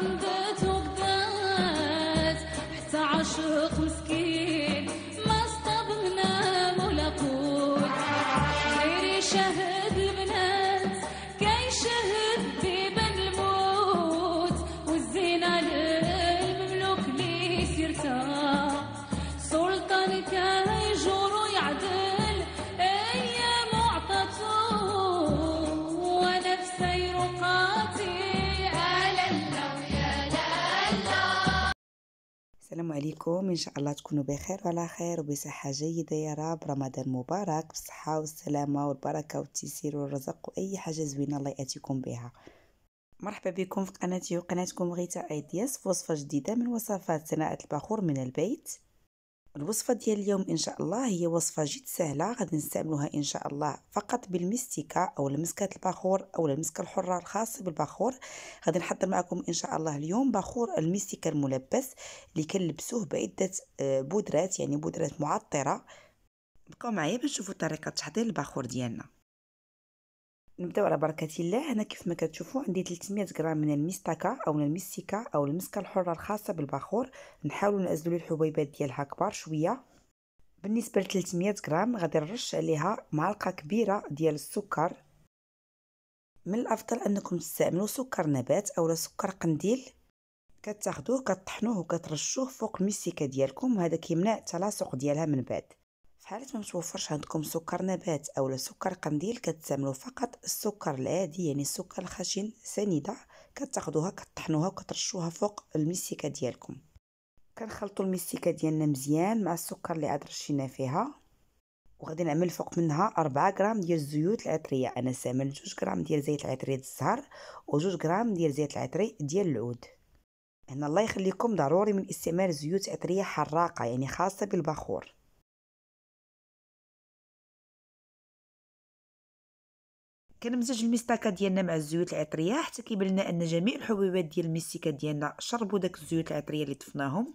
and the عليكم ان شاء الله تكونوا بخير وعلى خير وبصحه جيده يا رب رمضان مبارك بالصحه والسلامه والبركه والتيسير والرزق واي حاجه زوينه الله ياتيكم بها مرحبا بكم في قناتي وقناتكم غيتا ايدياس في وصفه جديده من وصفات صناعه البخور من البيت الوصفه ديال اليوم ان شاء الله هي وصفه جد سهله غادي نستعملوها ان شاء الله فقط بالمستيكه او المسكه الباخور او المسكه الحره الخاصه بالباخور غادي نحضر معكم ان شاء الله اليوم باخور المستيكه الملبس اللي كنلبسوه بعده آه، بودرات يعني بودرات معطره بقاو معايا باش نشوفوا طريقه تحضير الباخور ديالنا نبداو على بركه الله هنا كيف ما كتشوفوا عندي 300 غرام من المستكه او من المستيكه او المسكه الحره الخاصه بالباخور نحاولوا نعزلوا الحبيبات ديالها كبار شويه بالنسبه ل 300 غرام غادي نرش عليها معلقه كبيره ديال السكر من الافضل انكم تستعملوا سكر نبات اولا سكر قنديل كتاخدوه كطحنوه وكترشوه فوق المستيكه ديالكم هذا كيمنع التلاصق ديالها من بعد في حالة ما متوفرش عندكم سكر نبات أو سكر قنديل كتستعملوا فقط السكر العادي يعني السكر الخشن سنيدة كتاخدوها كطحنوها وكترشوها فوق الميستيكة ديالكم كنخلطوا الميستيكة ديالنا مزيان مع السكر اللي عاد رشينا فيها وغادي نعمل فوق منها 4 غرام ديال الزيوت العطريه انا استعملت 2 غرام ديال زيت العطري ديال الزهر و 2 غرام ديال زيت العطري ديال العود هنا الله يخليكم ضروري من استعمال زيوت عطريه حراقه يعني خاصه بالبخور كنمزج المستكه ديالنا مع الزيوت العطريه حتى كيبان لنا ان جميع الحبوبات ديال المستكه ديالنا شربوا داك الزيوت العطريه اللي طفناهم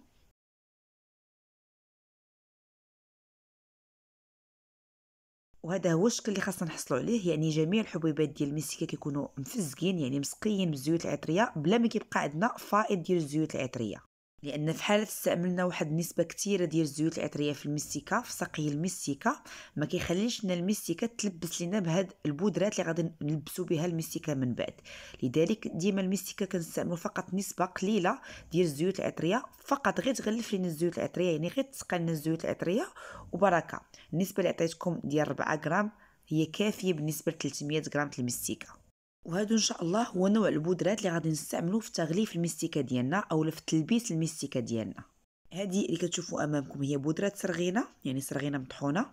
وهذا هو الشكل اللي خاصنا نحصلوا عليه يعني جميع الحبيبات ديال المستكه كيكونوا مفزقين يعني مسقيين بالزيوت العطريه بلا ما كيبقى عندنا فائض ديال الزيوت العطريه لان في حاله استعملنا واحد النسبه كثيره ديال الزيوت العطريه في المستيكا في سقي المستيكه ما كيخليش لنا المستيكه تلبس لنا بهاد البودرات اللي غادي نلبسو بها المستيكا من بعد لذلك ديما المستيكا كنستعملو فقط نسبه قليله ديال الزيوت العطريه فقط غير تغلف لنا الزيوت العطريه يعني غير تسقى لنا الزيوت العطريه وبركه النسبه اللي عطيتكم ديال 4 غرام هي كافيه بالنسبه ل 300 غرام المستيكه وهادو ان شاء الله هو نوع البودرات اللي غادي نستعملوه في تغليف الميستيكا ديالنا او في تلبيس الميستيكا ديالنا هذه اللي كتشوفوا امامكم هي بودره سرغينه يعني سرغينه مطحونه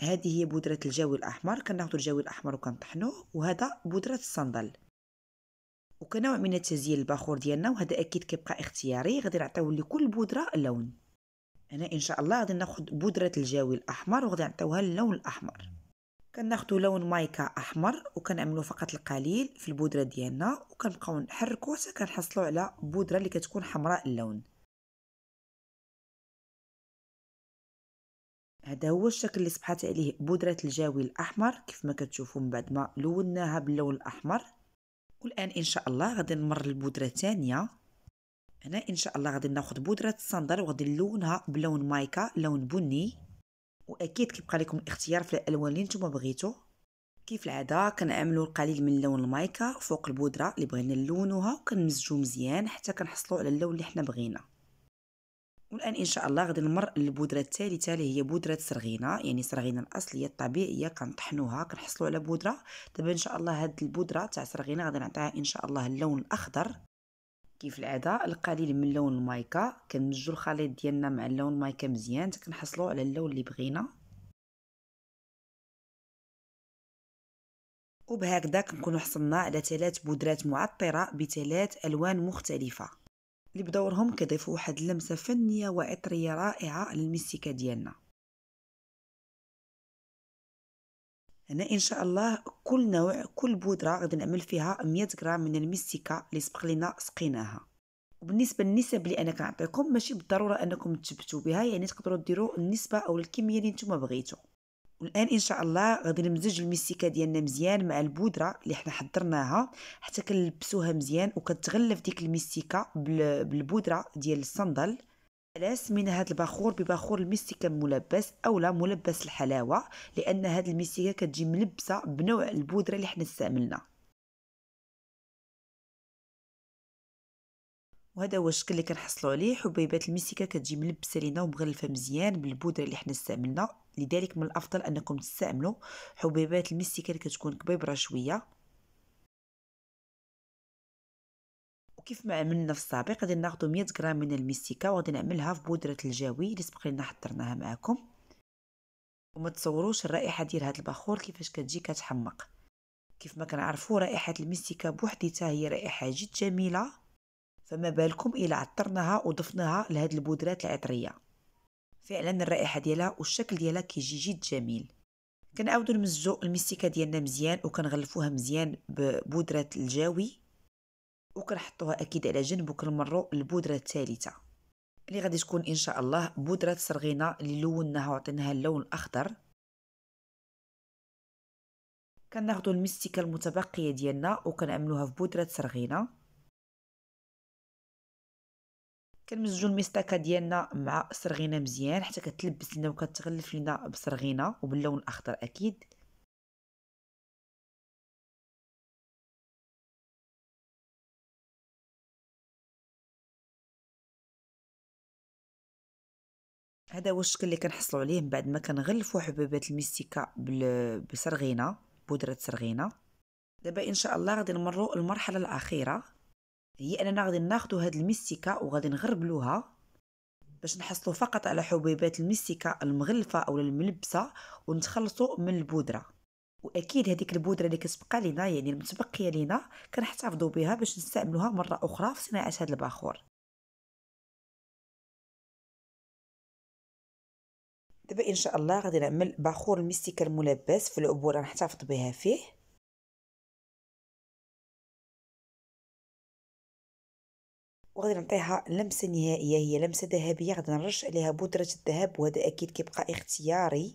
هذه هي بودره الجاوي الاحمر كناخذوا الجاوي الاحمر وكنطحنوه وهذا بودره الصندل وكنوع من التزيين الباخور ديالنا وهذا اكيد كيبقى اختياري غادي نعطيو لكل بودره لون هنا ان شاء الله غادي ناخذ بودره الجاوي الاحمر وغادي نعطيوها اللون الاحمر كناخدو لون مايكا احمر وكنعملو فقط القليل في البودره ديالنا وكنبقاو نحركو حتى كنحصلو على بودره اللي كتكون حمراء اللون هذا هو الشكل اللي صبحت عليه بودره الجاوي الاحمر كيف ما كتشوفوا من بعد ما لوناها باللون الاحمر والان ان شاء الله غادي نمر البودرة الثانيه هنا ان شاء الله غادي ناخذ بودره الصندر وغادي نلونها بلون مايكا لون بني واكيد كيبقى لكم الاختيار في الالوان اللي نتوما بغيتو كيف العاده كنعملوا القليل من لون المايكا فوق البودره اللي بغينا نلونوها وكنمزجو مزيان حتى كنحصلوا على اللون اللي حنا بغينا والان ان شاء الله غادي نمر للبودره الثالثه اللي هي بودره سرغينه يعني سرغينه الاصليه الطبيعيه كنطحنوها كنحصلوا على بودره دابا ان شاء الله هاد البودره تاع سرغينه غادي نعطيها ان شاء الله اللون الاخضر كيف العاده القليل من لون المايكا كنمجو الخليط ديالنا مع اللون المايكا مزيان حتى كنحصلوا على اللون اللي بغينا وبهكذا كنكونوا حصلنا على ثلاث بودرات معطره بثلاث الوان مختلفه اللي بدورهم كيضيفوا واحد اللمسه فنيه وعطريه رائعه للميستيكا ديالنا هنا ان شاء الله كل نوع كل بودره غادي نعمل فيها 100 غرام من الميستيكا اللي سبق لينا سقيناها وبالنسبه للنسب اللي انا كنعطيكم ماشي بالضروره انكم تثبتوا بها يعني تقدروا ديروا النسبه او الكميه اللي نتوما بغيتو والان ان شاء الله غادي نمزج الميستيكا ديالنا مزيان مع البودره اللي حنا حضرناها حتى كنلبسوها مزيان وكتغلف ديك الميستيكا بالبودره ديال الصندل خلاص سمينا هذا البخور ببخور الميستيكا ملبس لا ملبس الحلاوه لان هذه الميستيكا كتجي ملبسه بنوع البودره اللي حنا استعملنا وهذا هو الشكل اللي كنحصلوا عليه حبيبات الميستيكا كتجي ملبسه لينا ومغلفه مزيان بالبودره اللي حنا استعملنا لذلك من الافضل انكم تستعملوا حبيبات الميستيكا اللي كتكون كبيبره شويه وكيف ما عملنا في السابق غادي ناخذ 100 غرام من الميستيكا وغادي نعملها في بودره الجاوي اللي سبق لنا حضرناها معكم وما تصوروش الرائحه ديال هذا البخور كيفاش كتجي كتحمق كيف ما كنعرفوا رائحه الميستيكا بوحديتها هي رائحه جد جميله فما بالكم الا عطرناها وضفناها لهاد البودرات العطريه فعلا الرائحه ديالها والشكل ديالها كيجي جد جميل كنعاودو نمزجو الميستيكا ديالنا مزيان وكنغلفوها مزيان ببودره الجاوي وكنحطوها اكيد على جنب وكنمروا البودره الثالثه اللي غادي تكون ان شاء الله بودره سرغينه اللي لوناها وعطيناها اللون الاخضر كناخذوا المستيكه المتبقيه ديالنا وكنعملوها في بودره سرغينه كنمزجوا المستكه ديالنا مع سرغينه مزيان حتى كتلبس لنا وكتغلف لنا بسرغينه وباللون الاخضر اكيد هذا هو الشكل اللي كنحصلوا عليه من بعد ما كنغلفوا حبيبات الميستيكا بسرغينه بودره سرغينه دابا ان شاء الله غادي نمروا المرحله الاخيره هي اننا غادي ناخذوا هاد الميستيكا وغادي نغربلوها باش نحصلوا فقط على حبيبات الميستيكا المغلفه او الملبسه ونتخلصوا من البودره واكيد هذيك البودره اللي كتبقى لينا يعني المتبقيه لينا كنحتفظوا بها باش نستعملوها مره اخرى في صناعه هاد الباخور دابا ان شاء الله غادي نعمل باخور الميستيكا الملبس في العبوره نحتفظ بها فيه وغادي نعطيها لمسه نهائيه هي لمسه ذهبيه غادي نرش عليها بودره الذهب وهذا اكيد كيبقى اختياري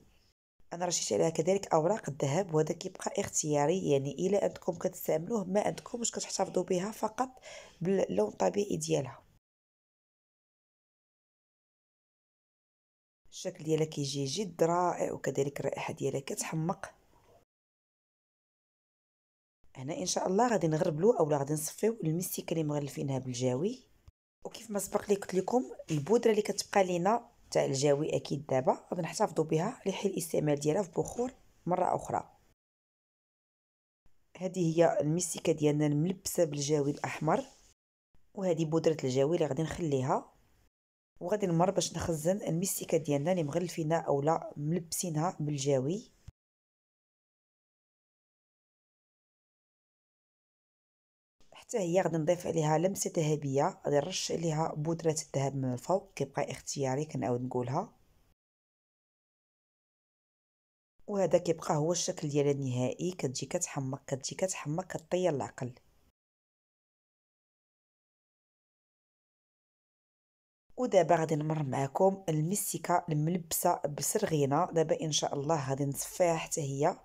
انا رشيت عليها كذلك اوراق الذهب وهذا كيبقى اختياري يعني الى انكم كتستعملوه ما عندكمش كتحتفظوا بها فقط باللون الطبيعي ديالها الشكل ديالها كيجي جد رائع وكذلك الرائحه ديالها كتحمق هنا ان شاء الله غادي نغربلو اولا غادي نصفيو المستيكه اللي مغلفينها بالجاوي وكيف ما سبق لي قلت لكم البودره اللي كتبقى لينا تاع الجاوي اكيد دابا غادي نحتفظوا بها لحل الاستعمال ديالها في بخور مره اخرى هذه هي المستيكه ديالنا الملبسه بالجاوي الاحمر وهذه بودره الجاوي اللي غادي نخليها وغادي نمر باش نخزن الميستيكا ديالنا اللي مغلفينها اولا ملبسينها بالجاوي حتى هي غادي نضيف عليها لمسه ذهبيه غادي نرش عليها بودره الذهب من الفوق كيبقى اختياري كنعاود نقولها وهذا كيبقى هو الشكل ديالها النهائي كتجي كتحمق كتجي كتحمق كطير العقل ودابا غادي نمر معكم المستيكه الملبسه بسرغينه دابا ان شاء الله غادي نصفيها حتى هي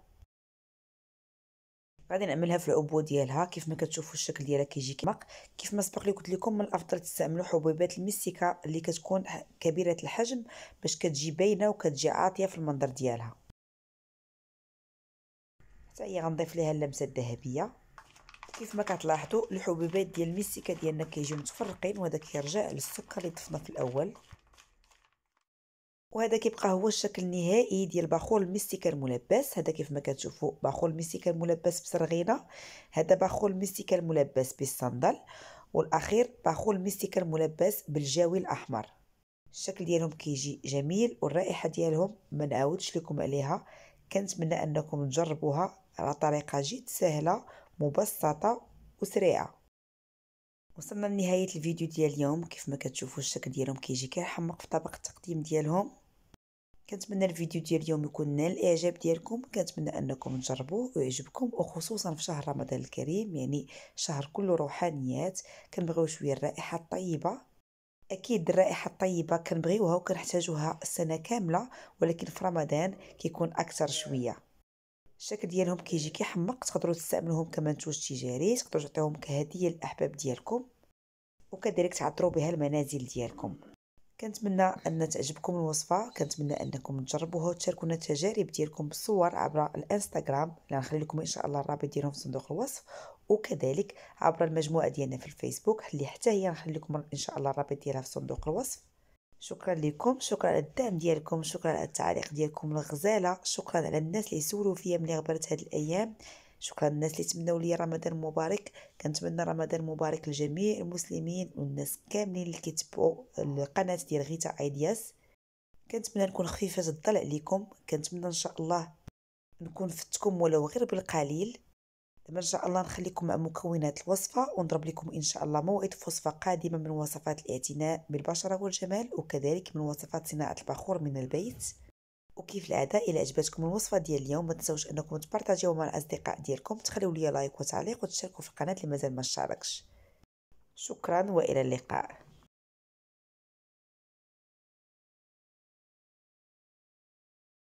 غادي نعملها في العبوه ديالها كيف ما كتشوفوا الشكل ديالها كيجي كمق كيف ما سبق لي قلت لكم من الافضل تستعملوا حبيبات المستيكه اللي كتكون كبيره الحجم باش كتجي باينه وكتجي عاطيه في المنظر ديالها حتى هي غنضيف ليها اللمسه الذهبيه كيف ما كتلاحظوا الحبوبات ديال الميستيكا ديالنا كيجيو متفرقين وهذا كيرجع للسكر اللي ضفنا في الاول وهذا كيبقى هو الشكل النهائي ديال باخور الميستيكا الملبس هذا كيف ما كتشوفوا باخور الميستيكا الملبس بسرغينه هذا باخور الميستيكا الملبس بالصندل والاخير باخور الميستيكا الملبس بالجاوي الاحمر الشكل ديالهم كيجي جميل والرائحه ديالهم ما نعاودش لكم عليها كنتمنى انكم تجربوها على طريقه جد سهله مبسطة وسريعة وصلنا لنهايه الفيديو ديال اليوم كيف ما كتشوفوا الشكل ديالهم كيجي كيحمق في طبق التقديم ديالهم كنتمنى الفيديو ديال اليوم يكون نال الاعجاب ديالكم كنتمنى انكم تجربوه ويعجبكم وخصوصا في شهر رمضان الكريم يعني شهر كله روحانيات كنبغيو شويه الرائحه الطيبه اكيد الرائحه الطيبه كنبغيوها وكنحتاجوها السنه كامله ولكن في رمضان كيكون اكثر شويه الشكل ديالهم كيجي كيحمق تقدروا تستعملوهم كمنتوج تجاري تقدروا تعطيوهم كهديه للاحباب ديالكم وكذلك تعطروا بها المنازل ديالكم كنتمنى ان تعجبكم الوصفه كنتمنى انكم تجربوها وتشاركونا التجارب ديالكم بالصور عبر الانستغرام اللي غنخلي لكم ان شاء الله الرابط ديالهم في صندوق الوصف وكذلك عبر المجموعه ديالنا في الفيسبوك اللي حتى هي غنخلي لكم ان شاء الله الرابط ديالها في صندوق الوصف شكرا لكم شكرا على الدعم ديالكم شكرا على التعليق ديالكم الغزاله شكرا على الناس اللي سولوا فيا ملي غبرت هاد الايام شكرا للناس اللي تمنوا لي رمضان مبارك كنتمنى رمضان مبارك لجميع المسلمين والناس كاملين اللي كيتبعوا القناه ديال غيتا ايدياس كنتمنى نكون خفيفه الضلع لكم كنتمنى ان شاء الله نكون فتكم ولو غير بالقليل إن شاء الله نخليكم مع مكونات الوصفة ونضرب لكم إن شاء الله موعد في وصفة قادمة من وصفات الاعتناء بالبشرة والجمال وكذلك من وصفات صناعة البخور من البيت وكيف العادة الى عجبتكم الوصفة ديال اليوم ما تنساوش أنكم تبارطاجيوها مع الأصدقاء ديالكم تخليو لي لايك وتعليق وتشاركوا في القناة اللي مازال ما شكرا وإلى اللقاء